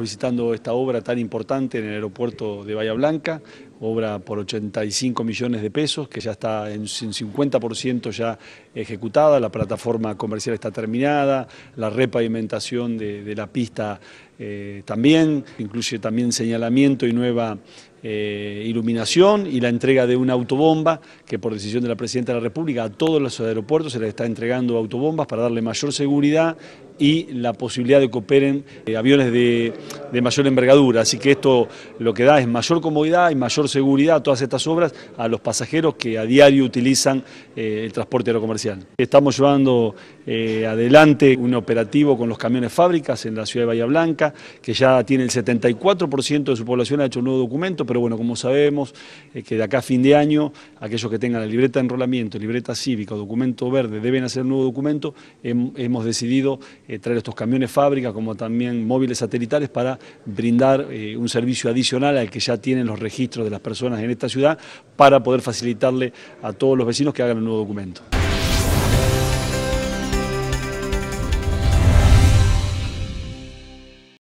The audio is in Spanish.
visitando esta obra tan importante en el aeropuerto de Bahía Blanca, obra por 85 millones de pesos, que ya está en 50% ya ejecutada, la plataforma comercial está terminada, la repavimentación de, la pista eh, también, incluye también señalamiento y nueva eh, iluminación y la entrega de una autobomba que por decisión de la Presidenta de la República a todos los aeropuertos se les está entregando autobombas para darle mayor seguridad y la posibilidad de que operen eh, aviones de, mayor envergadura. Así que esto lo que da es mayor comodidad y mayor seguridad a todas estas obras a los pasajeros que a diario utilizan eh, el transporte aerocomercial. Estamos llevando eh, adelante un operativo con los camiones fábricas en la ciudad de Bahía Blanca, que ya tiene el 74% de su población ha hecho un nuevo documento, pero bueno, como sabemos que de acá a fin de año, aquellos que tengan la libreta de enrolamiento, libreta cívica o documento verde deben hacer un nuevo documento, hemos decidido eh, traer estos camiones fábricas como también móviles satelitales para brindar eh, un servicio adicional al que ya tienen los registros de las personas en esta ciudad para poder facilitarle a todos los vecinos que hagan el nuevo documento.